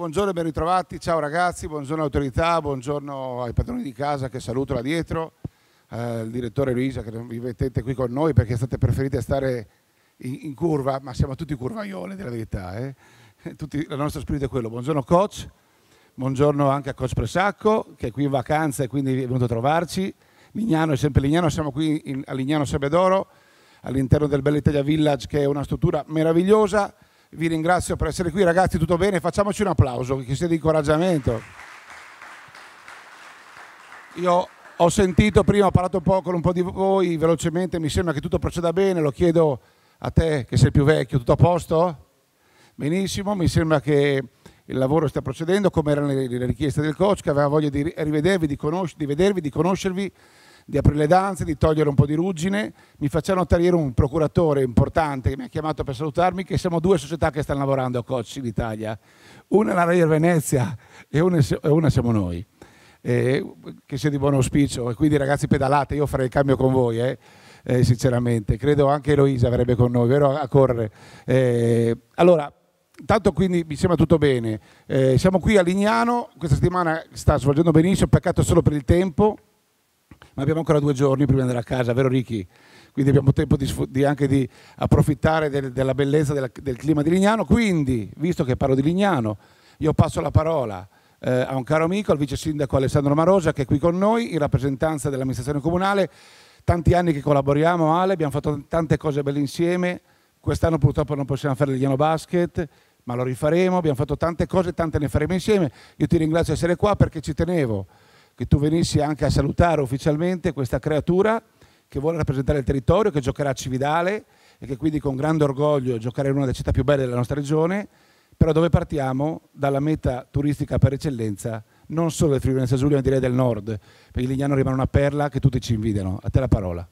buongiorno e ben ritrovati. Ciao ragazzi, buongiorno autorità, buongiorno ai padroni di casa che saluto là dietro, al eh, direttore Luisa che non vi mettete qui con noi perché state preferite stare in, in curva, ma siamo tutti curvaioli della verità. Eh? Tutti, la nostra spirito è quello. Buongiorno coach, buongiorno anche a coach Presacco che è qui in vacanza e quindi è venuto a trovarci. Lignano è sempre Lignano, siamo qui in, a Lignano Sabedoro all'interno del Bella Italia Village che è una struttura meravigliosa vi ringrazio per essere qui ragazzi, tutto bene, facciamoci un applauso, che sia di incoraggiamento. Io ho sentito prima, ho parlato un po' con un po' di voi, velocemente, mi sembra che tutto proceda bene, lo chiedo a te che sei più vecchio, tutto a posto? Benissimo, mi sembra che il lavoro stia procedendo come erano le richieste del coach che aveva voglia di rivedervi, di, conosc- di vedervi, di conoscervi di aprire le danze, di togliere un po' di ruggine. Mi faceva notare un procuratore importante che mi ha chiamato per salutarmi che siamo due società che stanno lavorando a Cocci in Italia. Una è la Rail Venezia e una siamo noi. Eh, che sia di buon auspicio e quindi ragazzi pedalate, io farei il cambio con voi. Eh. Eh, sinceramente. Credo anche Eloisa avrebbe con noi, vero? A correre. Eh, allora, tanto quindi mi sembra tutto bene. Eh, siamo qui a Lignano, questa settimana sta svolgendo benissimo, peccato solo per il tempo ma abbiamo ancora due giorni prima di andare a casa, vero Ricky? Quindi abbiamo tempo di, di anche di approfittare del, della bellezza della, del clima di Lignano. Quindi, visto che parlo di Lignano, io passo la parola eh, a un caro amico, al vice sindaco Alessandro Marosa, che è qui con noi in rappresentanza dell'amministrazione comunale. Tanti anni che collaboriamo, Ale, abbiamo fatto tante cose belle insieme. Quest'anno purtroppo non possiamo fare Lignano Basket, ma lo rifaremo. Abbiamo fatto tante cose, tante ne faremo insieme. Io ti ringrazio di essere qua perché ci tenevo che tu venissi anche a salutare ufficialmente questa creatura che vuole rappresentare il territorio, che giocherà a Cividale e che quindi con grande orgoglio giocherà in una delle città più belle della nostra regione, però dove partiamo dalla meta turistica per eccellenza non solo del Friuli Giulia, ma direi del nord, perché Lignano rimane una perla che tutti ci invidiano. A te la parola.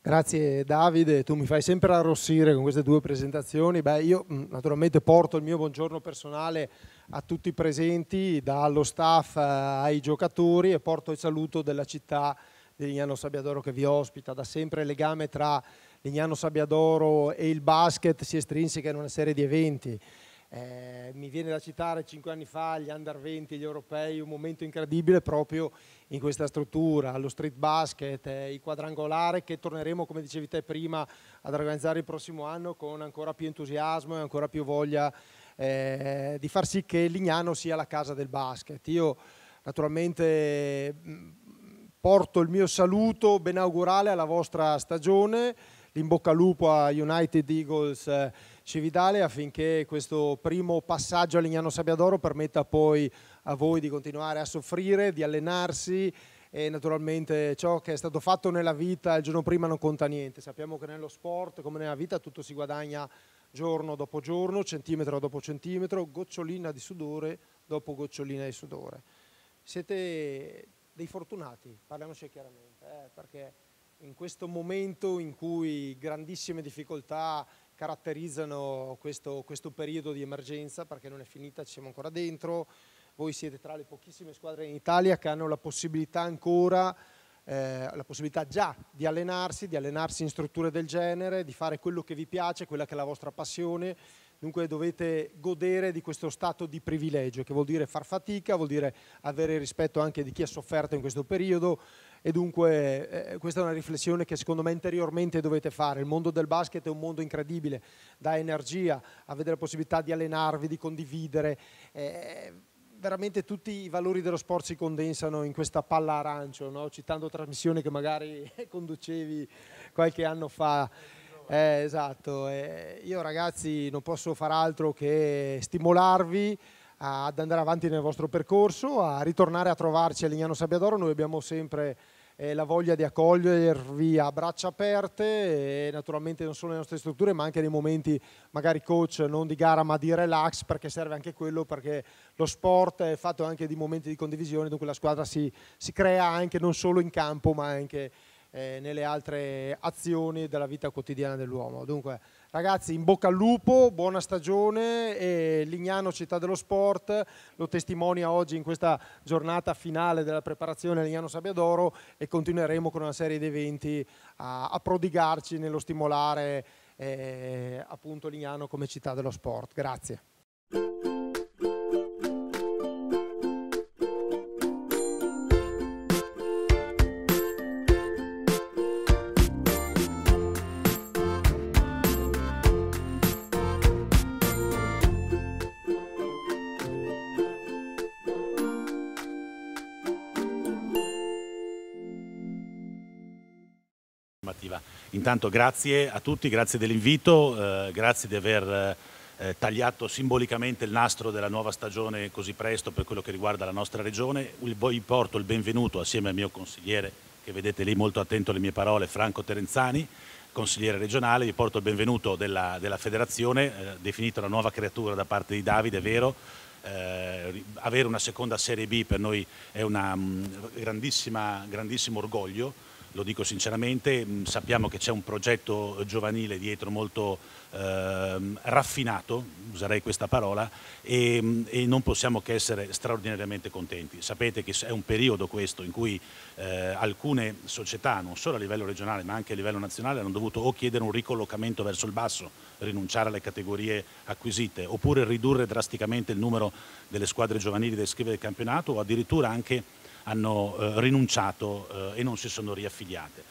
Grazie Davide, tu mi fai sempre arrossire con queste due presentazioni. Beh, io naturalmente porto il mio buongiorno personale a tutti i presenti, dallo staff eh, ai giocatori e porto il saluto della città di Lignano Sabbiadoro che vi ospita. Da sempre il legame tra Lignano Sabbiadoro e il basket si estrinseca in una serie di eventi. Eh, mi viene da citare cinque anni fa gli Under 20, gli europei, un momento incredibile proprio in questa struttura, lo street basket, eh, il quadrangolare che torneremo, come dicevi te prima, ad organizzare il prossimo anno con ancora più entusiasmo e ancora più voglia di eh, di far sì che Lignano sia la casa del basket. Io naturalmente mm, porto il mio saluto benaugurale alla vostra stagione, l'in bocca al lupo a United Eagles eh, Cividale affinché questo primo passaggio a Lignano Sabbiadoro permetta poi a voi di continuare a soffrire, di allenarsi e naturalmente ciò che è stato fatto nella vita il giorno prima non conta niente. Sappiamo che nello sport, come nella vita, tutto si guadagna giorno dopo giorno, centimetro dopo centimetro, gocciolina di sudore dopo gocciolina di sudore. Siete dei fortunati, parliamoci chiaramente, eh, perché in questo momento in cui grandissime difficoltà caratterizzano questo, questo periodo di emergenza, perché non è finita, ci siamo ancora dentro, voi siete tra le pochissime squadre in Italia che hanno la possibilità ancora eh, la possibilità già di allenarsi, di allenarsi in strutture del genere, di fare quello che vi piace, quella che è la vostra passione. Dunque dovete godere di questo stato di privilegio, che vuol dire far fatica, vuol dire avere rispetto anche di chi ha sofferto in questo periodo e dunque eh, questa è una riflessione che secondo me interiormente dovete fare. Il mondo del basket è un mondo incredibile, dà energia, avete la possibilità di allenarvi, di condividere. Eh, veramente tutti i valori dello sport si condensano in questa palla arancio, no? citando trasmissioni che magari conducevi qualche anno fa. Eh, esatto, eh, io ragazzi non posso far altro che stimolarvi ad andare avanti nel vostro percorso, a ritornare a trovarci a Lignano Sabbiadoro, noi abbiamo sempre eh, la voglia di accogliervi a braccia aperte e naturalmente non solo nelle nostre strutture ma anche nei momenti magari coach non di gara ma di relax perché serve anche quello perché lo sport è fatto anche di momenti di condivisione dunque la squadra si, si crea anche non solo in campo ma anche eh, nelle altre azioni della vita quotidiana dell'uomo. Dunque Ragazzi, in bocca al lupo, buona stagione e Lignano Città dello Sport lo testimonia oggi in questa giornata finale della preparazione a Lignano Sabbiadoro e continueremo con una serie di eventi a, a prodigarci nello stimolare eh, appunto Lignano come città dello sport. Grazie. Intanto grazie a tutti, grazie dell'invito, eh, grazie di aver eh, tagliato simbolicamente il nastro della nuova stagione così presto per quello che riguarda la nostra regione. Vi porto il benvenuto assieme al mio consigliere, che vedete lì molto attento alle mie parole, Franco Terenzani, consigliere regionale, vi porto il benvenuto della, della federazione, eh, definita una nuova creatura da parte di Davide, è vero, eh, avere una seconda Serie B per noi è un mm, grandissimo orgoglio, lo dico sinceramente, mm, sappiamo che c'è un progetto giovanile dietro molto eh, raffinato, userei questa parola, e, mm, e, non possiamo che essere straordinariamente contenti. Sapete che è un periodo questo in cui eh, alcune società, non solo a livello regionale ma anche a livello nazionale, hanno dovuto o chiedere un ricollocamento verso il basso, rinunciare alle categorie acquisite, oppure ridurre drasticamente il numero delle squadre giovanili da iscrivere al campionato o addirittura anche hanno eh, rinunciato eh, e non si sono riaffiliate,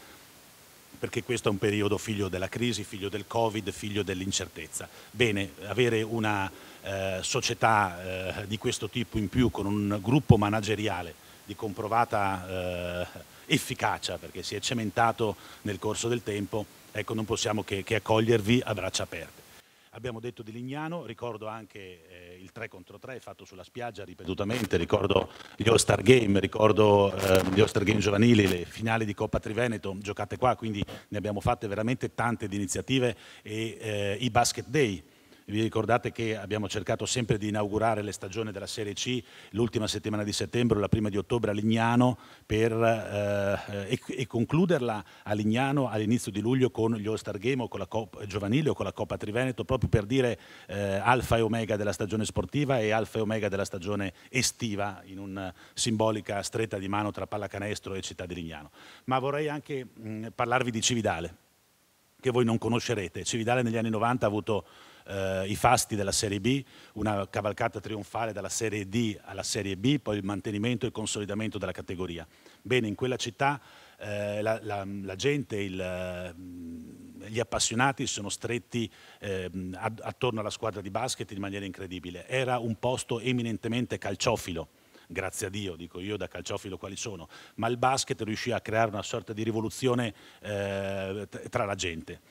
perché questo è un periodo figlio della crisi, figlio del Covid, figlio dell'incertezza. Bene, avere una eh, società eh, di questo tipo in più con un gruppo manageriale di comprovata eh, efficacia, perché si è cementato nel corso del tempo, ecco non possiamo che, che accogliervi a braccia aperte. Abbiamo detto di Lignano, ricordo anche eh, il 3 contro 3 fatto sulla spiaggia ripetutamente, ricordo gli All-Star Game, ricordo eh, gli All-Star Game giovanili, le finali di Coppa Triveneto giocate qua, quindi ne abbiamo fatte veramente tante di iniziative e eh, i Basket Day vi ricordate che abbiamo cercato sempre di inaugurare le stagioni della Serie C l'ultima settimana di settembre, la prima di ottobre a Lignano per, eh, e, e, concluderla a Lignano all'inizio di luglio con gli All-Star Game o con la Coppa Giovanile o con la Coppa Triveneto proprio per dire eh, alfa e omega della stagione sportiva e alfa e omega della stagione estiva in una simbolica stretta di mano tra pallacanestro e città di Lignano. Ma vorrei anche mh, parlarvi di Cividale che voi non conoscerete. Cividale negli anni 90 ha avuto eh, i fasti della Serie B, una cavalcata trionfale dalla Serie D alla Serie B, poi il mantenimento e il consolidamento della categoria. Bene, in quella città eh, la, la, la, gente, il, mm, gli appassionati sono stretti eh, attorno alla squadra di basket in maniera incredibile. Era un posto eminentemente calciofilo grazie a Dio, dico io da calciofilo quali sono, ma il basket riuscì a creare una sorta di rivoluzione eh, tra la gente.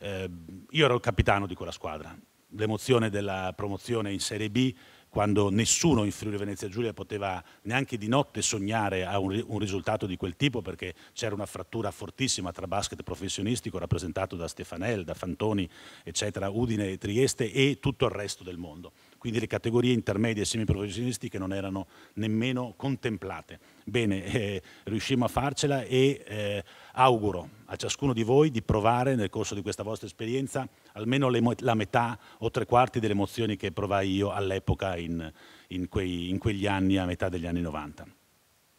Eh, io ero il capitano di quella squadra. L'emozione della promozione in Serie B, quando nessuno in Friuli Venezia Giulia poteva neanche di notte sognare a un, un risultato di quel tipo, perché c'era una frattura fortissima tra basket professionistico rappresentato da Stefanel, da Fantoni, eccetera, Udine, Trieste e tutto il resto del mondo quindi le categorie intermedie e semiprofessionistiche non erano nemmeno contemplate. Bene, eh, riuscimmo a farcela e eh, auguro a ciascuno di voi di provare nel corso di questa vostra esperienza almeno le, la metà o tre quarti delle emozioni che provai io all'epoca in, in, in quegli anni, a metà degli anni 90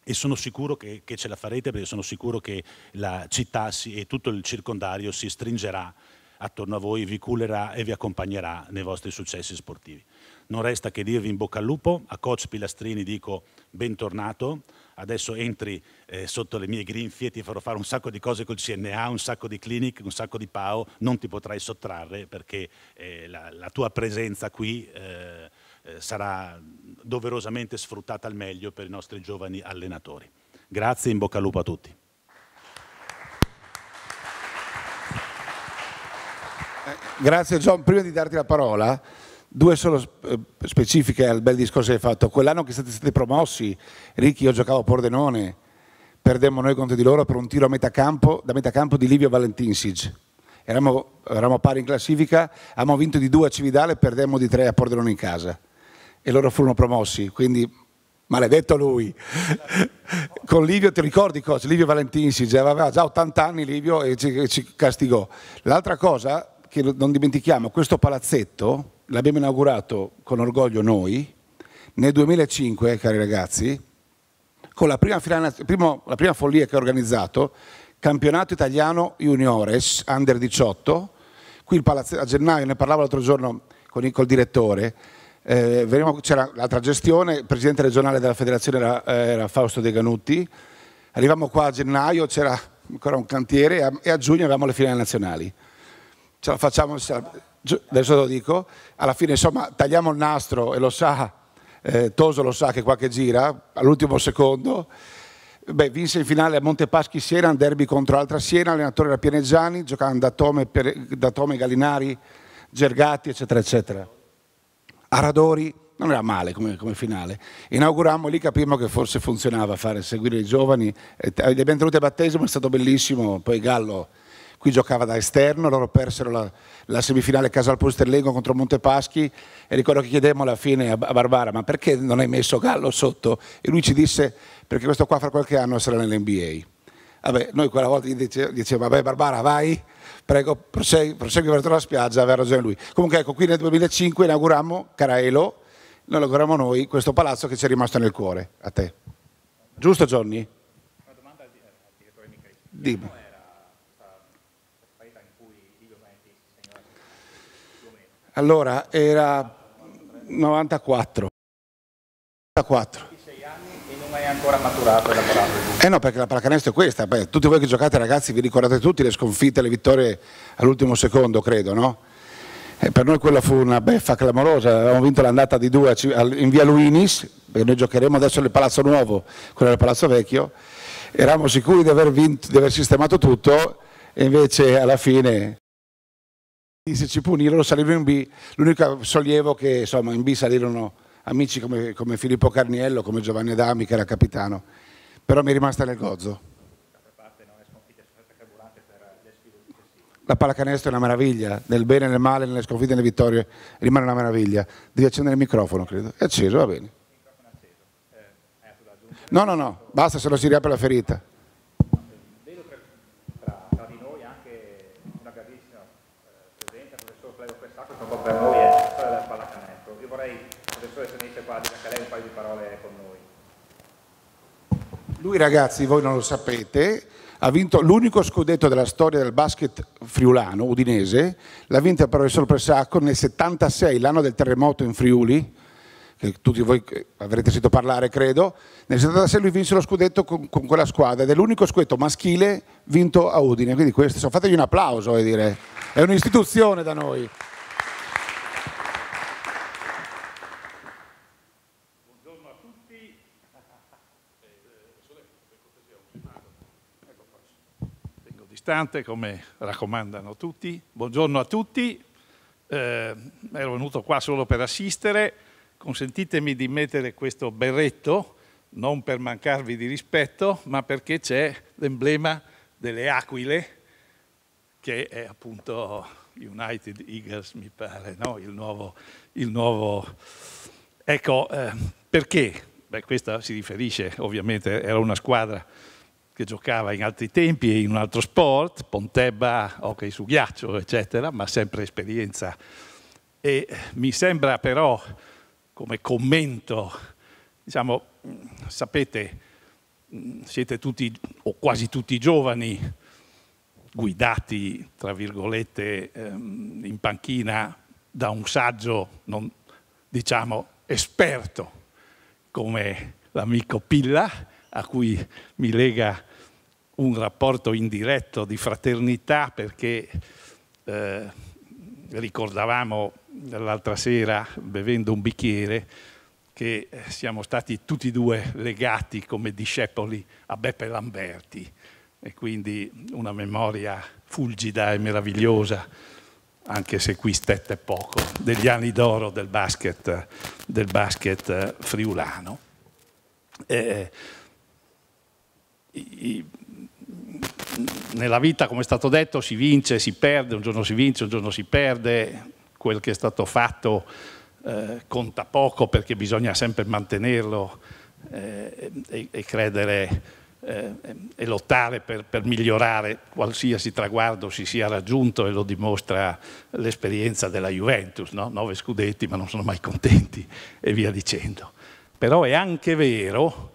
e sono sicuro che, che, ce la farete perché sono sicuro che la città si, e tutto il circondario si stringerà attorno a voi, vi culerà e vi accompagnerà nei vostri successi sportivi non resta che dirvi in bocca al lupo, a coach Pilastrini dico bentornato, adesso entri eh, sotto le mie grinfie, ti farò fare un sacco di cose col CNA, un sacco di clinic, un sacco di PAO, non ti potrai sottrarre perché eh, la, la, tua presenza qui eh, eh sarà doverosamente sfruttata al meglio per i nostri giovani allenatori. Grazie e in bocca al lupo a tutti. Eh, grazie John, prima di darti la parola Due solo eh, specifiche al bel discorso che hai fatto. Quell'anno che siete stati promossi, Ricchi, io giocavo a Pordenone, perdemmo noi contro di loro per un tiro a metà campo, da metà campo di Livio Valentinsic. Eravamo, eravamo, pari in classifica, abbiamo vinto di due a Cividale, e perdemmo di tre a Pordenone in casa. E loro furono promossi, quindi maledetto lui. Con Livio, ti ricordi cosa? Livio Valentinsic, aveva già 80 anni Livio e ci, ci castigò. L'altra cosa che non dimentichiamo, questo palazzetto l'abbiamo inaugurato con orgoglio noi, nel 2005, eh, cari ragazzi, con la prima, finale, primo, la prima follia che ho organizzato, campionato italiano juniores, under 18, qui palazzo, a gennaio, ne parlavo l'altro giorno con il, col direttore, eh, c'era l'altra gestione, il presidente regionale della federazione era, era Fausto De Ganutti, arriviamo qua a gennaio, c'era ancora un cantiere e a, e a giugno avevamo le finali nazionali. Ce la facciamo... Ce la, adesso lo dico, alla fine insomma tagliamo il nastro e lo sa, eh, Toso lo sa che qualche gira, all'ultimo secondo, Beh, vinse in finale a Montepaschi Siena, un derby contro l'altra Siena, allenatore era Pieneggiani, giocando da Tome, per, da Tome Gallinari, Gergati, eccetera, eccetera. Aradori non era male come, come finale. Inaugurammo lì, capimmo che forse funzionava fare, seguire i giovani, eh, li abbiamo tenuti a battesimo, è stato bellissimo, poi Gallo qui giocava da esterno, loro persero la, la semifinale Casal Posterlengo contro Montepaschi e ricordo che chiedemmo alla fine a Barbara ma perché non hai messo Gallo sotto? E lui ci disse perché questo qua fra qualche anno sarà nell'NBA. Vabbè, noi quella volta gli dicevamo, dice, vabbè Barbara vai, prego, prosegui, prosegui verso la spiaggia, aveva ragione lui. Comunque ecco, qui nel 2005 inaugurammo Caraelo, lo inaugurammo noi, questo palazzo che ci è rimasto nel cuore, a te. Giusto Johnny? Una domanda al eh, direttore Micheli. Dimmi. Allora, era 94. 94. E non hai ancora maturato la Eh no, perché la pallacanestro è questa. Beh, tutti voi che giocate, ragazzi, vi ricordate tutti le sconfitte, le vittorie all'ultimo secondo, credo, no? E eh, per noi quella fu una beffa clamorosa. Avevamo vinto l'andata di due in via Luinis, perché noi giocheremo adesso nel Palazzo Nuovo, quello del Palazzo Vecchio. Eravamo sicuri di aver, vinto, di aver sistemato tutto, e invece alla fine se ci punirono salivo in B, l'unico sollievo che insomma in B salirono amici come, come Filippo Carniello, come Giovanni Adami che era capitano, però mi è rimasta nel gozzo. La pallacanestro è una meraviglia, nel bene, nel male, nelle sconfitte, e nelle vittorie, rimane una meraviglia. Devi accendere il microfono, credo. È acceso, va bene. Eh, no, no, no, basta se lo si riapre la ferita. Lui ragazzi, voi non lo sapete, ha vinto l'unico scudetto della storia del basket friulano, udinese, l'ha vinto il professor Pressacco nel 76, l'anno del terremoto in Friuli, che tutti voi avrete sentito parlare, credo. Nel 76 lui vinse lo scudetto con, con quella squadra ed è l'unico scudetto maschile vinto a Udine, quindi questo, fategli un applauso, dire. è un'istituzione da noi. costante, come raccomandano tutti. Buongiorno a tutti, eh, ero venuto qua solo per assistere. Consentitemi di mettere questo berretto, non per mancarvi di rispetto, ma perché c'è l'emblema delle aquile, che è appunto United Eagles, mi pare, no? il, nuovo, il nuovo... Ecco, eh, perché? Beh, questa si riferisce, ovviamente, era una squadra che giocava in altri tempi e in un altro sport, Pontebba, hockey su ghiaccio, eccetera, ma sempre esperienza. E mi sembra però, come commento, diciamo, sapete, siete tutti o quasi tutti giovani, guidati, tra virgolette, ehm, in panchina da un saggio, non, diciamo, esperto come l'amico Pilla, a cui mi lega un rapporto indiretto di fraternità perché eh, ricordavamo l'altra sera bevendo un bicchiere che siamo stati tutti e due legati come discepoli a Beppe Lamberti e quindi una memoria fulgida e meravigliosa, anche se qui stette poco, degli anni d'oro del basket, del basket eh, friulano. Eh, nella vita, come è stato detto, si vince, si perde, un giorno si vince, un giorno si perde, quel che è stato fatto eh, conta poco perché bisogna sempre mantenerlo eh, e, e, credere eh, e lottare per, per, migliorare qualsiasi traguardo si sia raggiunto e lo dimostra l'esperienza della Juventus, no? nove scudetti ma non sono mai contenti e via dicendo. Però è anche vero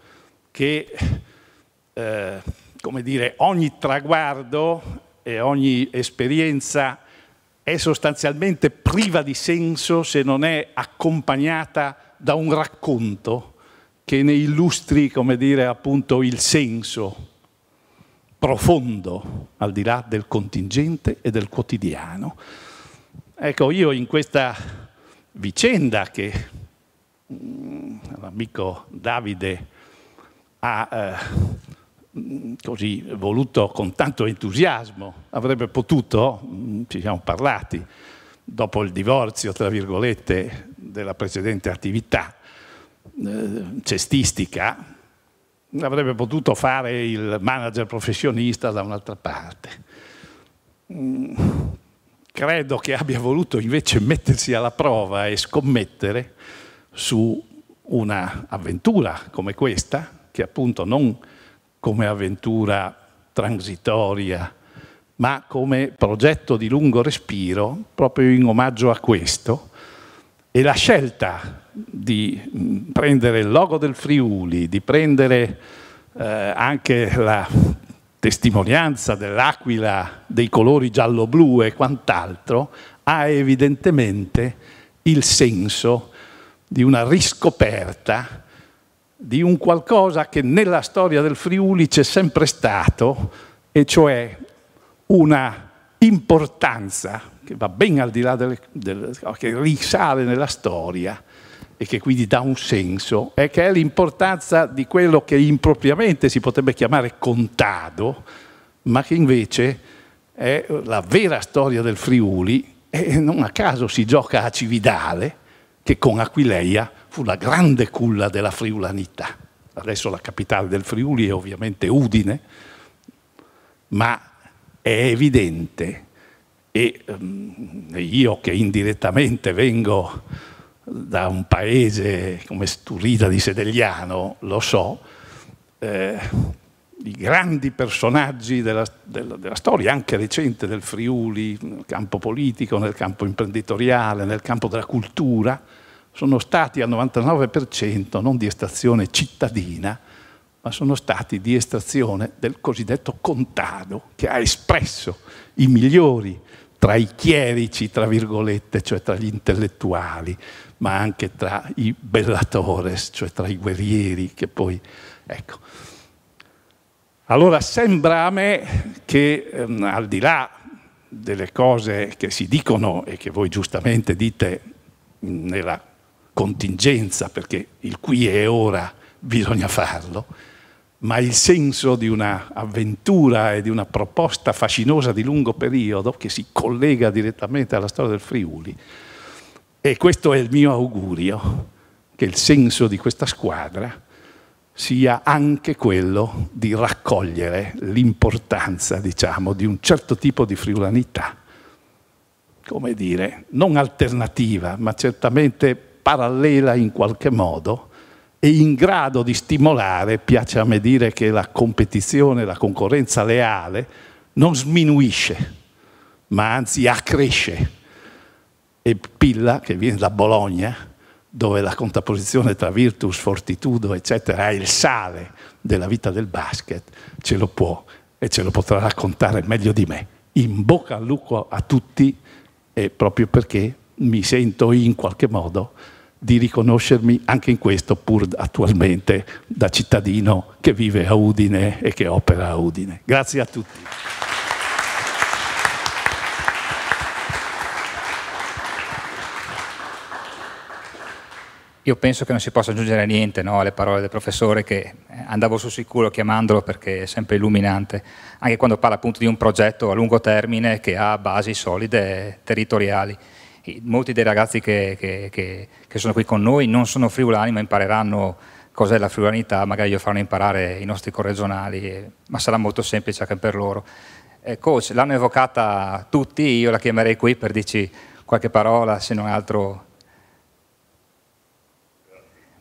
che eh, come dire, ogni traguardo e ogni esperienza è sostanzialmente priva di senso se non è accompagnata da un racconto che ne illustri, come dire, appunto il senso profondo, al di là del contingente e del quotidiano. Ecco, io in questa vicenda che mm, l'amico Davide ha eh, così voluto con tanto entusiasmo, avrebbe potuto, mm, ci siamo parlati, dopo il divorzio, tra virgolette, della precedente attività eh, cestistica, avrebbe potuto fare il manager professionista da un'altra parte. Mm, credo che abbia voluto invece mettersi alla prova e scommettere su una avventura come questa, che appunto non come avventura transitoria, ma come progetto di lungo respiro, proprio in omaggio a questo, e la scelta di prendere il logo del Friuli, di prendere eh, anche la testimonianza dell'aquila, dei colori giallo-blu e quant'altro, ha evidentemente il senso di una riscoperta di un qualcosa che nella storia del Friuli c'è sempre stato, e cioè una importanza che va ben al di là delle, delle, che risale nella storia e che quindi dà un senso, è che è l'importanza di quello che impropriamente si potrebbe chiamare contado, ma che invece è la vera storia del Friuli e non a caso si gioca a Cividale, che con Aquileia fu la grande culla della friulanità. Adesso la capitale del Friuli è ovviamente Udine, ma è evidente, e ehm, io che indirettamente vengo da un paese come Sturida di Sedegliano, lo so, eh, i grandi personaggi della, della, della, storia, anche recente, del Friuli, nel campo politico, nel campo imprenditoriale, nel campo della cultura, sono stati al 99% non di estrazione cittadina, ma sono stati di estrazione del cosiddetto contado, che ha espresso i migliori tra i chierici, tra virgolette, cioè tra gli intellettuali, ma anche tra i bellatores, cioè tra i guerrieri, che poi... Ecco. Allora sembra a me che ehm, al di là delle cose che si dicono e che voi giustamente dite nella contingenza, perché il qui e ora bisogna farlo, ma il senso di un'avventura e di una proposta fascinosa di lungo periodo che si collega direttamente alla storia del Friuli. E questo è il mio augurio, che il senso di questa squadra sia anche quello di raccogliere l'importanza, diciamo, di un certo tipo di friulanità, come dire, non alternativa, ma certamente parallela in qualche modo, e in grado di stimolare, piace a me dire che la competizione, la concorrenza leale, non sminuisce, ma anzi accresce. E Pilla, che viene da Bologna, dove la contrapposizione tra virtus, fortitudo, eccetera, è il sale della vita del basket, ce lo può e ce lo potrà raccontare meglio di me. In bocca al lupo a tutti, e proprio perché mi sento in qualche modo di riconoscermi anche in questo, pur attualmente da cittadino che vive a Udine e che opera a Udine. Grazie a tutti. Io penso che non si possa aggiungere niente no, alle parole del professore che eh, andavo su sicuro chiamandolo perché è sempre illuminante, anche quando parla appunto di un progetto a lungo termine che ha basi solide territoriali. Molti dei ragazzi che, che, che, che sono qui con noi non sono friulani ma impareranno cos'è la friulanità, magari lo faranno imparare i nostri corregionali, eh, ma sarà molto semplice anche per loro. Eh, coach, l'hanno evocata tutti, io la chiamerei qui per dirci qualche parola, se non altro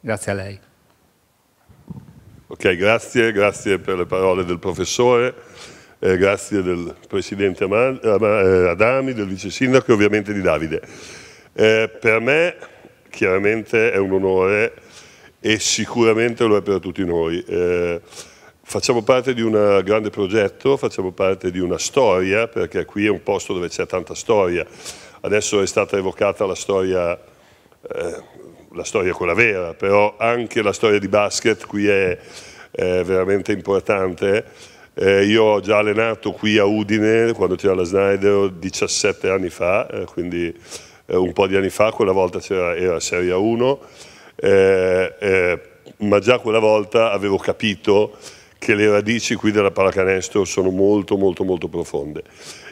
Grazie a lei. Ok, grazie, grazie per le parole del professore, eh, grazie del presidente eh, Adami, del vice sindaco e ovviamente di Davide. Eh, per me chiaramente è un onore e sicuramente lo è per tutti noi. Eh, facciamo parte di un grande progetto, facciamo parte di una storia, perché qui è un posto dove c'è tanta storia. Adesso è stata evocata la storia eh, la storia è quella vera, però anche la storia di basket qui è, è veramente importante. Eh, io ho già allenato qui a Udine, quando c'era la Snyder, 17 anni fa, eh, quindi eh, un po' di anni fa, quella volta era Serie 1, eh, eh, ma già quella volta avevo capito che le radici qui della pallacanestro sono molto molto molto profonde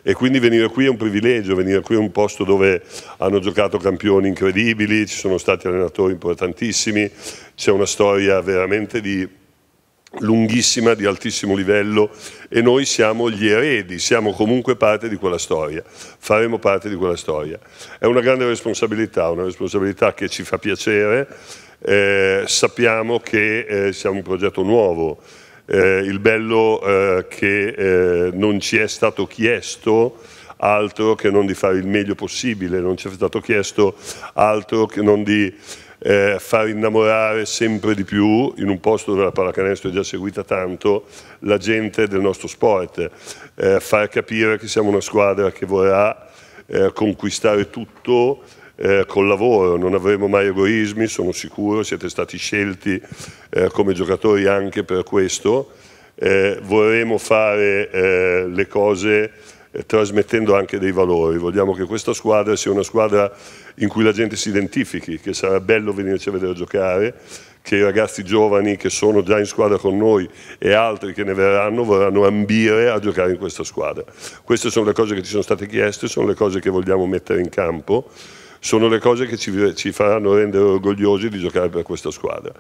e quindi venire qui è un privilegio, venire qui è un posto dove hanno giocato campioni incredibili, ci sono stati allenatori importantissimi, c'è una storia veramente di lunghissima, di altissimo livello e noi siamo gli eredi, siamo comunque parte di quella storia, faremo parte di quella storia. È una grande responsabilità, una responsabilità che ci fa piacere, eh, sappiamo che eh, siamo un progetto nuovo, eh, il bello eh, che eh, non ci è stato chiesto altro che non di fare il meglio possibile, non ci è stato chiesto altro che non di eh, far innamorare sempre di più, in un posto dove la pallacanestro è già seguita tanto, la gente del nostro sport, eh, far capire che siamo una squadra che vorrà eh, conquistare tutto eh, col lavoro, non avremo mai egoismi, sono sicuro, siete stati scelti eh, come giocatori anche per questo, eh, vorremmo fare eh, le cose eh, trasmettendo anche dei valori, vogliamo che questa squadra sia una squadra in cui la gente si identifichi, che sarà bello venirci a vedere giocare, che i ragazzi giovani che sono già in squadra con noi e altri che ne verranno vorranno ambire a giocare in questa squadra. Queste sono le cose che ci sono state chieste, sono le cose che vogliamo mettere in campo sono le cose che ci, ci faranno rendere orgogliosi di giocare per questa squadra.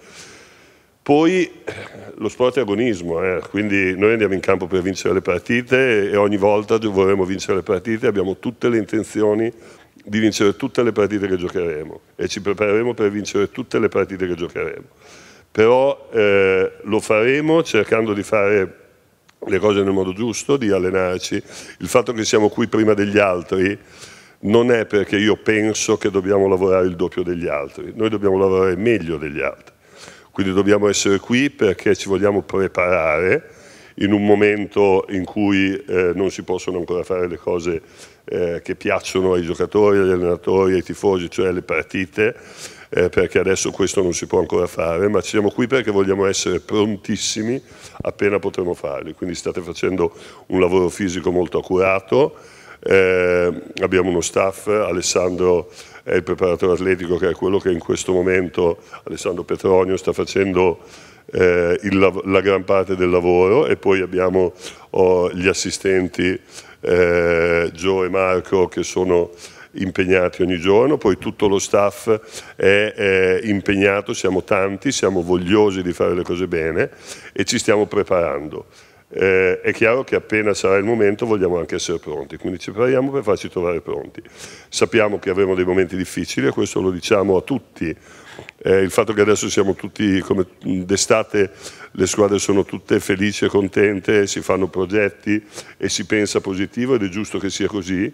Poi lo sport è agonismo, eh? quindi noi andiamo in campo per vincere le partite e ogni volta vorremmo vincere le partite, abbiamo tutte le intenzioni di vincere tutte le partite che giocheremo e ci prepareremo per vincere tutte le partite che giocheremo. Però eh, lo faremo cercando di fare le cose nel modo giusto, di allenarci. Il fatto che siamo qui prima degli altri non è perché io penso che dobbiamo lavorare il doppio degli altri, noi dobbiamo lavorare meglio degli altri. Quindi dobbiamo essere qui perché ci vogliamo preparare in un momento in cui eh, non si possono ancora fare le cose eh, che piacciono ai giocatori, agli allenatori, ai tifosi, cioè le partite, eh, perché adesso questo non si può ancora fare, ma siamo qui perché vogliamo essere prontissimi appena potremo farli. Quindi state facendo un lavoro fisico molto accurato eh, abbiamo uno staff, Alessandro è il preparatore atletico che è quello che in questo momento, Alessandro Petronio, sta facendo eh, il, la gran parte del lavoro e poi abbiamo oh, gli assistenti eh, Gio e Marco che sono impegnati ogni giorno, poi tutto lo staff è, è, impegnato, siamo tanti, siamo vogliosi di fare le cose bene e ci stiamo preparando eh, è chiaro che appena sarà il momento vogliamo anche essere pronti, quindi ci prepariamo per farci trovare pronti. Sappiamo che avremo dei momenti difficili e questo lo diciamo a tutti. Eh, il fatto che adesso siamo tutti, come d'estate, le squadre sono tutte felici e contente, si fanno progetti e si pensa positivo ed è giusto che sia così,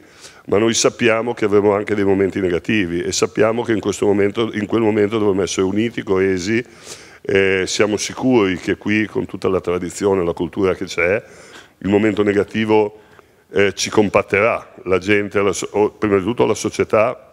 ma noi sappiamo che avremo anche dei momenti negativi e sappiamo che in, momento, in quel momento dovremo essere uniti, coesi eh, siamo sicuri che qui con tutta la tradizione, la cultura che c'è, il momento negativo eh, ci compatterà, la gente, la, prima di tutto la società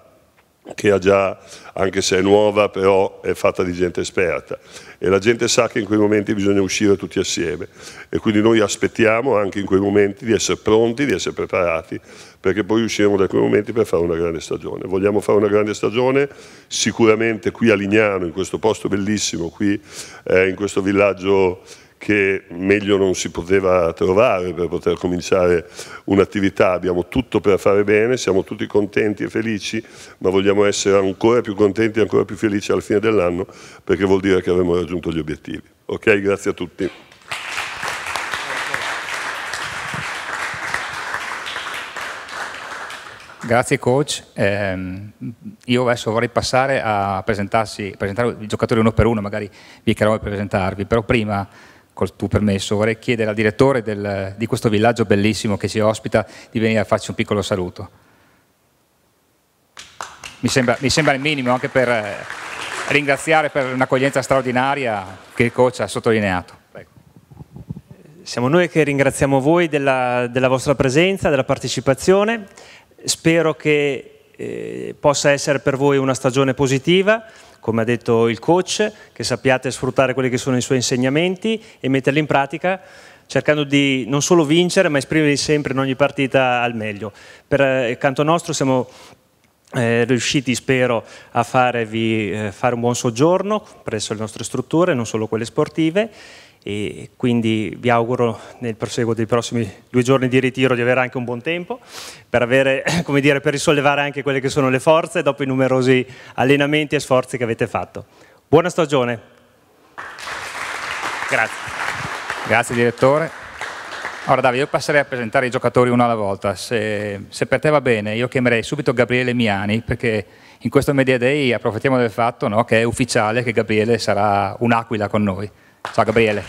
che ha già, anche se è nuova, però è fatta di gente esperta e la gente sa che in quei momenti bisogna uscire tutti assieme e quindi noi aspettiamo anche in quei momenti di essere pronti, di essere preparati perché poi usciremo da quei momenti per fare una grande stagione. Vogliamo fare una grande stagione sicuramente qui a Lignano, in questo posto bellissimo, qui eh, in questo villaggio che meglio non si poteva trovare per poter cominciare un'attività, abbiamo tutto per fare bene, siamo tutti contenti e felici, ma vogliamo essere ancora più contenti e ancora più felici alla fine dell'anno perché vuol dire che avremo raggiunto gli obiettivi. Ok, grazie a tutti. Grazie coach. Eh, io adesso vorrei passare a presentare i giocatori uno per uno, magari vi chiederò di presentarvi, però prima col tuo permesso, vorrei chiedere al direttore del, di questo villaggio bellissimo che ci ospita di venire a farci un piccolo saluto. Mi sembra, mi sembra il minimo anche per eh, ringraziare per un'accoglienza straordinaria che il coach ha sottolineato. Siamo noi che ringraziamo voi della, della vostra presenza, della partecipazione. Spero che eh, possa essere per voi una stagione positiva, come ha detto il coach, che sappiate sfruttare quelli che sono i suoi insegnamenti e metterli in pratica cercando di non solo vincere ma esprimervi sempre in ogni partita al meglio. Per eh, canto nostro siamo eh, riusciti, spero, a farvi eh, fare un buon soggiorno presso le nostre strutture, non solo quelle sportive e quindi vi auguro nel proseguo dei prossimi due giorni di ritiro di avere anche un buon tempo per, avere, dire, per risollevare anche quelle che sono le forze dopo i numerosi allenamenti e sforzi che avete fatto. Buona stagione. Grazie. Grazie direttore. Ora Davide, io passerei a presentare i giocatori uno alla volta. Se, se per te va bene, io chiamerei subito Gabriele Miani perché in questo Media Day approfittiamo del fatto no, che è ufficiale che Gabriele sarà un'aquila con noi. Ciao Gabriele.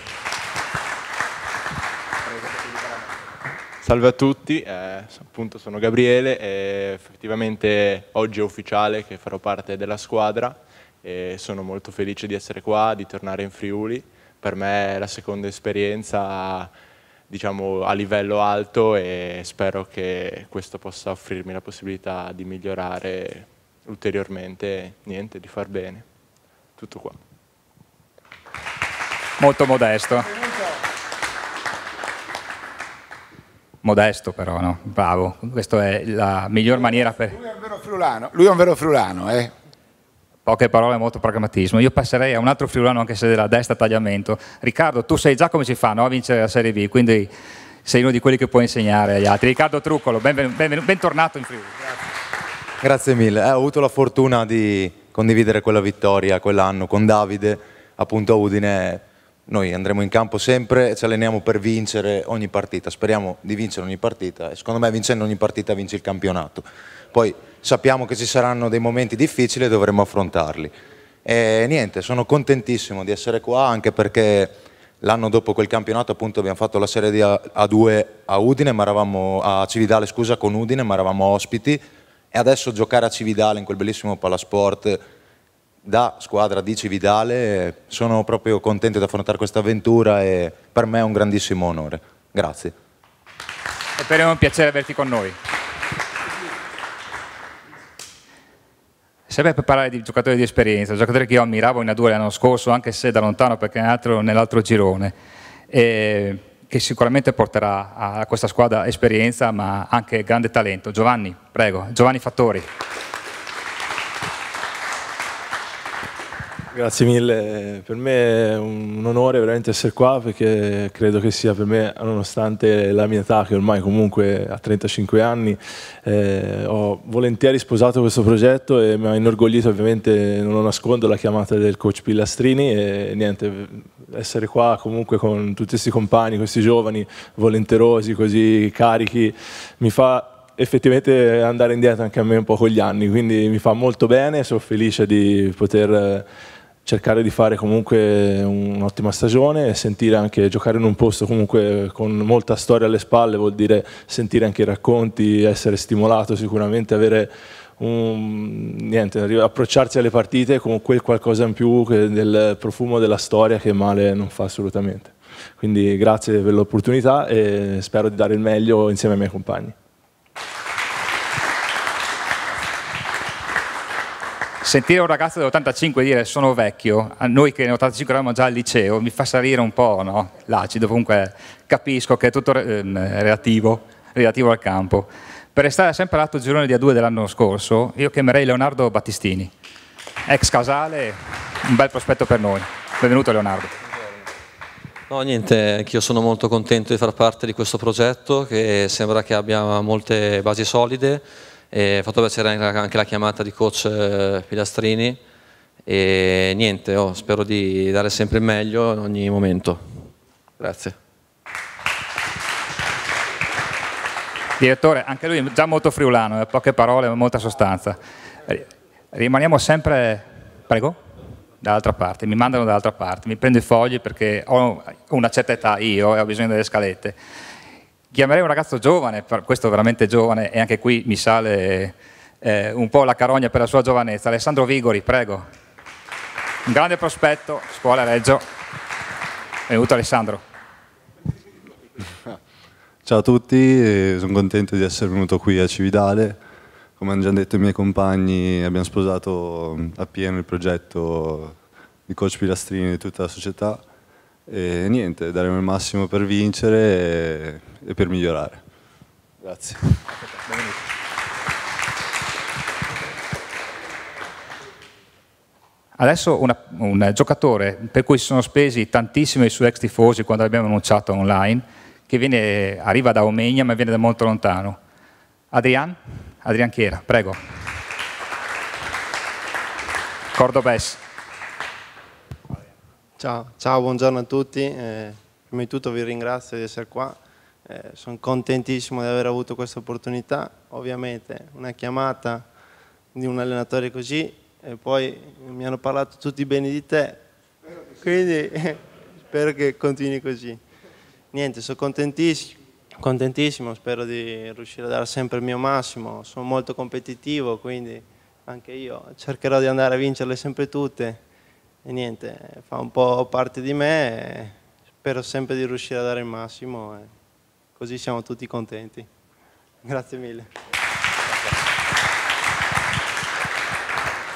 Salve a tutti, eh, appunto sono Gabriele e effettivamente oggi è ufficiale che farò parte della squadra e sono molto felice di essere qua, di tornare in Friuli. Per me è la seconda esperienza diciamo, a livello alto e spero che questo possa offrirmi la possibilità di migliorare ulteriormente, niente, di far bene. Tutto qua molto modesto. Modesto però, no? Bravo, questa è la miglior maniera per... Lui è un vero frulano, lui è un vero friulano, eh? Poche parole, molto pragmatismo. Io passerei a un altro friulano anche se della destra tagliamento. Riccardo, tu sai già come si fa no? a vincere la Serie B, quindi sei uno di quelli che può insegnare agli altri. Riccardo Truccolo, benvenu- bentornato in Friuli. Grazie, Grazie mille, eh, ho avuto la fortuna di condividere quella vittoria quell'anno con Davide appunto a Udine noi andremo in campo sempre e ci alleniamo per vincere ogni partita, speriamo di vincere ogni partita e secondo me vincendo ogni partita vince il campionato. Poi sappiamo che ci saranno dei momenti difficili e dovremo affrontarli. E niente, sono contentissimo di essere qua anche perché l'anno dopo quel campionato appunto abbiamo fatto la serie di A2 a Udine, ma eravamo a Cividale scusa con Udine, ma eravamo ospiti e adesso giocare a Cividale in quel bellissimo palasport da squadra di Cividale sono proprio contento di affrontare questa avventura e per me è un grandissimo onore. Grazie. È per noi un piacere averti con noi. Sempre per parlare di giocatori di esperienza, giocatori che io ammiravo in A2 l'anno scorso, anche se da lontano perché è nell'altro girone, e che sicuramente porterà a questa squadra esperienza ma anche grande talento. Giovanni, prego, Giovanni Fattori. Grazie mille, per me è un onore veramente essere qua perché credo che sia per me, nonostante la mia età che ormai comunque ha 35 anni, eh, ho volentieri sposato questo progetto e mi ha inorgoglito ovviamente, non lo nascondo, la chiamata del coach Pilastrini e niente, essere qua comunque con tutti questi compagni, questi giovani volenterosi, così carichi, mi fa effettivamente andare indietro anche a me un po' con gli anni, quindi mi fa molto bene, sono felice di poter cercare di fare comunque un'ottima stagione e sentire anche giocare in un posto comunque con molta storia alle spalle vuol dire sentire anche i racconti, essere stimolato sicuramente, avere un, niente, approcciarsi alle partite con quel qualcosa in più del profumo della storia che male non fa assolutamente. Quindi grazie per l'opportunità e spero di dare il meglio insieme ai miei compagni. sentire un ragazzo dell'85 dire sono vecchio, a noi che nell'85 eravamo già al liceo, mi fa salire un po' no? l'acido, comunque capisco che è tutto ehm, relativo, relativo, al campo. Per restare sempre all'atto girone di A2 dell'anno scorso, io chiamerei Leonardo Battistini, ex casale, un bel prospetto per noi. Benvenuto Leonardo. No, niente, anch'io sono molto contento di far parte di questo progetto che sembra che abbia molte basi solide e ho fatto piacere anche la chiamata di coach eh, Pilastrini e niente, oh, spero di dare sempre il meglio in ogni momento. Grazie. Direttore, anche lui è già molto friulano, eh, poche parole, ma molta sostanza. Rimaniamo sempre... Prego? dall'altra parte, mi mandano dall'altra parte, mi prendo i fogli perché ho una certa età io e ho bisogno delle scalette chiamerei un ragazzo giovane, questo veramente giovane, e anche qui mi sale eh, un po' la carogna per la sua giovanezza. Alessandro Vigori, prego. Un grande prospetto, scuola Reggio. Benvenuto Alessandro. Ciao a tutti, sono contento di essere venuto qui a Cividale. Come hanno già detto i miei compagni, abbiamo sposato mm, appieno il progetto di Coach Pilastrini e tutta la società e niente, daremo il massimo per vincere e, e per migliorare. Grazie. Adesso una, un giocatore per cui si sono spesi tantissimo i suoi ex tifosi quando l'abbiamo annunciato online, che viene, arriva da Omegna ma viene da molto lontano. Adrian? Adrian Chiera, prego. Cordobes. Ciao, ciao, buongiorno a tutti. Eh, prima di tutto vi ringrazio di essere qua. Eh, sono contentissimo di aver avuto questa opportunità. Ovviamente una chiamata di un allenatore così e poi mi hanno parlato tutti bene di te. Quindi eh, spero che continui così. Niente, sono contentissimo, contentissimo, spero di riuscire a dare sempre il mio massimo. Sono molto competitivo, quindi anche io cercherò di andare a vincerle sempre tutte e niente, fa un po' parte di me spero sempre di riuscire a dare il massimo e così siamo tutti contenti. Grazie mille.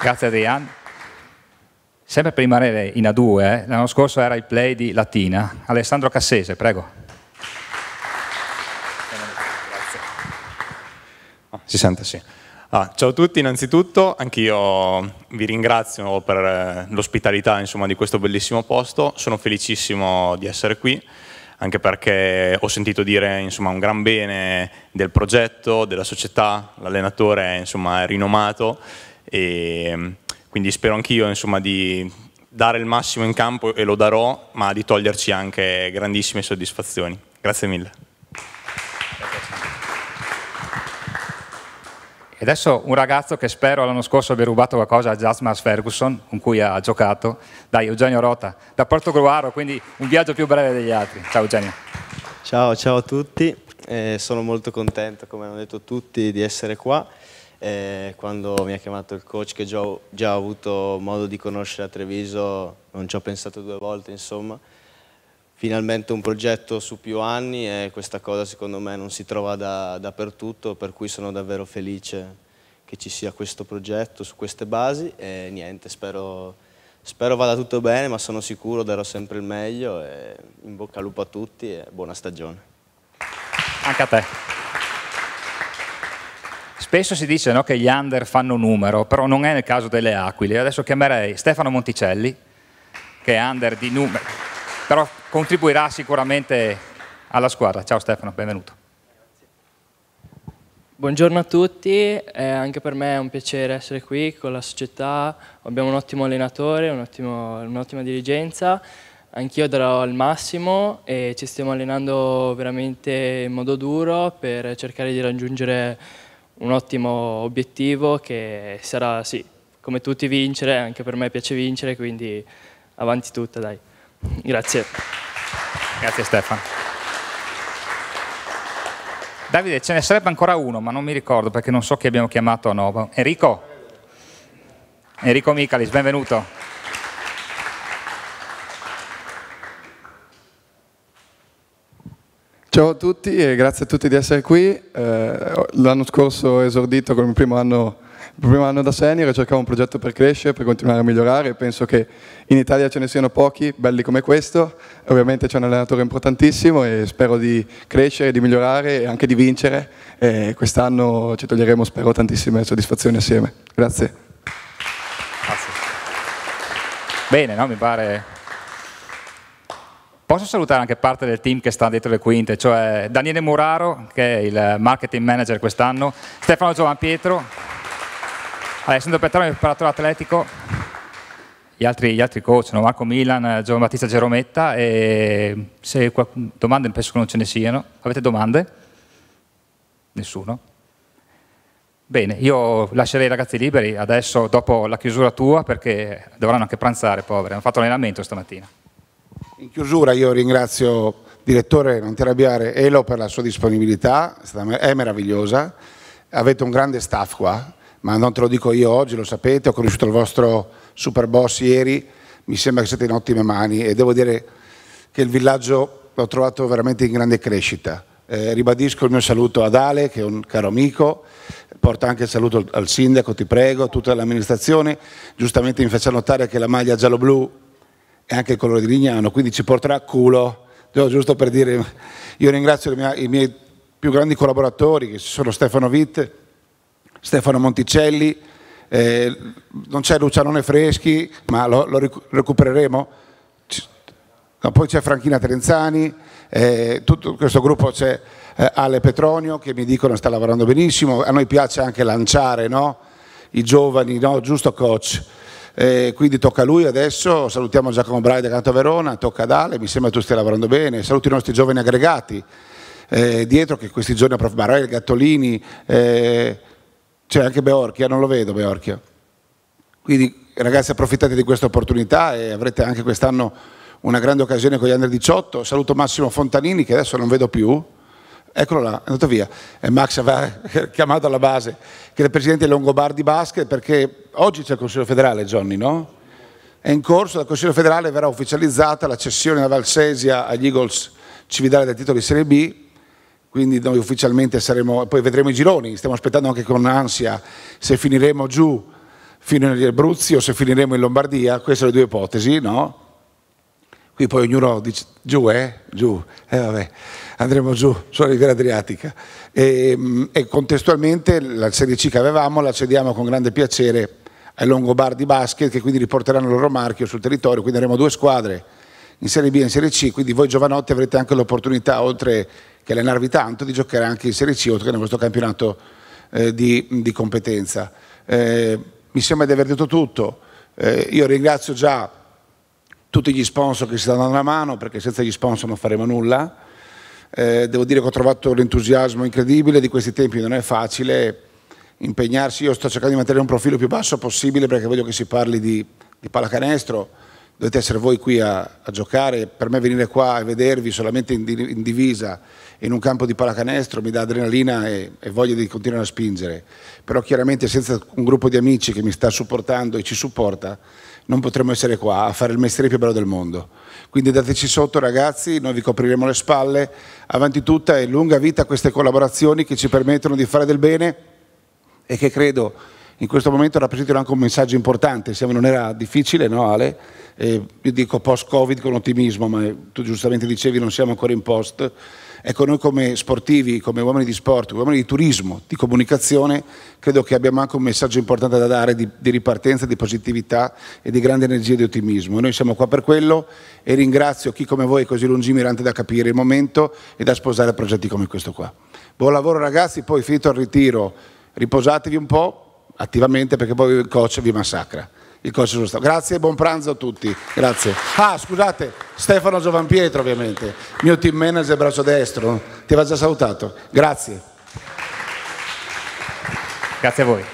Grazie Adrian. Sempre per rimanere in A2, eh, l'anno scorso era il play di Latina. Alessandro Cassese, prego. Si sente, sì. Ah, ciao a tutti, innanzitutto anch'io vi ringrazio per eh, l'ospitalità di questo bellissimo posto, sono felicissimo di essere qui, anche perché ho sentito dire insomma, un gran bene del progetto, della società, l'allenatore è rinomato e mm, quindi spero anch'io di dare il massimo in campo e lo darò, ma di toglierci anche grandissime soddisfazioni. Grazie mille. E adesso un ragazzo che spero l'anno scorso abbia rubato qualcosa a Jasmine Ferguson, con cui ha giocato, dai Eugenio Rota, da Porto Gruaro, quindi un viaggio più breve degli altri. Ciao Eugenio. Ciao, ciao a tutti, eh, sono molto contento, come hanno detto tutti, di essere qua. Eh, quando mi ha chiamato il coach che già ho, già ho avuto modo di conoscere a Treviso non ci ho pensato due volte insomma finalmente un progetto su più anni e questa cosa secondo me non si trova da, dappertutto, per cui sono davvero felice che ci sia questo progetto su queste basi e niente, spero, spero vada tutto bene, ma sono sicuro darò sempre il meglio e in bocca al lupo a tutti e buona stagione. Anche a te. Spesso si dice no, che gli under fanno numero, però non è nel caso delle aquile. Adesso chiamerei Stefano Monticelli, che è under di numero però contribuirà sicuramente alla squadra. Ciao Stefano, benvenuto. Buongiorno a tutti, eh, anche per me è un piacere essere qui con la società, abbiamo un ottimo allenatore, un'ottima un dirigenza, anch'io darò il massimo e ci stiamo allenando veramente in modo duro per cercare di raggiungere un ottimo obiettivo che sarà sì, come tutti vincere, anche per me piace vincere, quindi avanti tutta dai. Grazie. Grazie Stefano. Davide, ce ne sarebbe ancora uno, ma non mi ricordo perché non so chi abbiamo chiamato a Nova. Enrico? Enrico Michalis, benvenuto. Ciao a tutti e grazie a tutti di essere qui. Eh, l'anno scorso ho esordito con il primo anno il primo anno da senior cercavo un progetto per crescere, per continuare a migliorare. Penso che in Italia ce ne siano pochi, belli come questo. Ovviamente c'è un allenatore importantissimo e spero di crescere, di migliorare e anche di vincere. E quest'anno ci toglieremo, spero, tantissime soddisfazioni assieme. Grazie. Grazie. Bene, no? mi pare Posso salutare anche parte del team che sta dietro le quinte, cioè Daniele Muraro, che è il marketing manager quest'anno, Stefano Giovanpietro, allora, essendo Petroni il preparatore atletico, gli altri, gli altri coach, no? Marco Milan, Giovan Battista Gerometta, e se domande penso che non ce ne siano. Avete domande? Nessuno? Bene, io lascerei i ragazzi liberi adesso dopo la chiusura tua perché dovranno anche pranzare, poveri, hanno fatto allenamento stamattina. In chiusura io ringrazio direttore, non ti arrabbiare, Elo per la sua disponibilità, è meravigliosa, avete un grande staff qua, ma non te lo dico io oggi, lo sapete, ho conosciuto il vostro super boss ieri, mi sembra che siete in ottime mani e devo dire che il villaggio l'ho trovato veramente in grande crescita. Eh, ribadisco il mio saluto ad Ale, che è un caro amico, porta anche il saluto al sindaco, ti prego, a tutta l'amministrazione, giustamente mi faccia notare che la maglia giallo-blu e anche il colore di Lignano, quindi ci porterà a culo, giusto per dire, io ringrazio i miei più grandi collaboratori, che sono Stefano Witt, Stefano Monticelli, eh, non c'è Lucianone Freschi, ma lo, lo recupereremo. No, poi c'è Franchina Terenzani, eh, tutto questo gruppo c'è eh, Ale Petronio che mi dicono sta lavorando benissimo, a noi piace anche lanciare no? i giovani, no? giusto coach? Eh, quindi tocca a lui adesso, salutiamo Giacomo Braide accanto a Verona, tocca ad Ale, mi sembra tu stia lavorando bene, saluti i nostri giovani aggregati eh, dietro che questi giorni a Prof. Barrel, Gattolini, eh, c'è cioè, anche Beorchia, non lo vedo Beorchia. Quindi ragazzi approfittate di questa opportunità e avrete anche quest'anno una grande occasione con gli under 18. Saluto Massimo Fontanini che adesso non vedo più. Eccolo là, è andato via. E Max aveva chiamato alla base che è il presidente Longobardi Basket perché oggi c'è il Consiglio federale, Johnny, no? È in corso, dal Consiglio federale verrà ufficializzata la cessione da Valsesia agli Eagles Cividale del titolo di Serie B quindi noi ufficialmente saremo, poi vedremo i gironi, stiamo aspettando anche con ansia se finiremo giù fino agli Abruzzi o se finiremo in Lombardia, queste sono le due ipotesi, no? Qui poi ognuno dice giù, eh? Giù, eh vabbè, andremo giù sulla Riviera Adriatica. E, ehm, e contestualmente la Serie C che avevamo la cediamo con grande piacere ai Longobardi Basket che quindi riporteranno il loro marchio sul territorio, quindi avremo due squadre in Serie B e in Serie C, quindi voi giovanotti avrete anche l'opportunità, oltre che allenarvi tanto, di giocare anche in Serie C o che nel vostro campionato eh, di, di, competenza. Eh, mi sembra di aver detto tutto. Eh, io ringrazio già tutti gli sponsor che si stanno dando la mano perché senza gli sponsor non faremo nulla. Eh, devo dire che ho trovato l'entusiasmo incredibile di questi tempi, non è facile impegnarsi. Io sto cercando di mantenere un profilo più basso possibile perché voglio che si parli di, di pallacanestro dovete essere voi qui a, a, giocare, per me venire qua e vedervi solamente in, in divisa in un campo di pallacanestro mi dà adrenalina e, e, voglia di continuare a spingere, però chiaramente senza un gruppo di amici che mi sta supportando e ci supporta non potremmo essere qua a fare il mestiere più bello del mondo. Quindi dateci sotto ragazzi, noi vi copriremo le spalle, avanti tutta e lunga vita a queste collaborazioni che ci permettono di fare del bene e che credo in questo momento rappresentano anche un messaggio importante, siamo in un'era difficile, no Ale? Eh, io dico post-Covid con ottimismo, ma tu giustamente dicevi non siamo ancora in post. Ecco, noi come sportivi, come uomini di sport, uomini di turismo, di comunicazione, credo che abbiamo anche un messaggio importante da dare di, di ripartenza, di positività e di grande energia e di ottimismo. Noi siamo qua per quello e ringrazio chi come voi è così lungimirante da capire il momento e da sposare progetti come questo qua. Buon lavoro ragazzi, poi finito il ritiro, riposatevi un po', attivamente perché poi il coach vi massacra. Il coach sono stato. Grazie e buon pranzo a tutti. Grazie. Ah, scusate, Stefano Giovan ovviamente, mio team manager braccio destro, ti aveva già salutato. Grazie. Grazie a voi.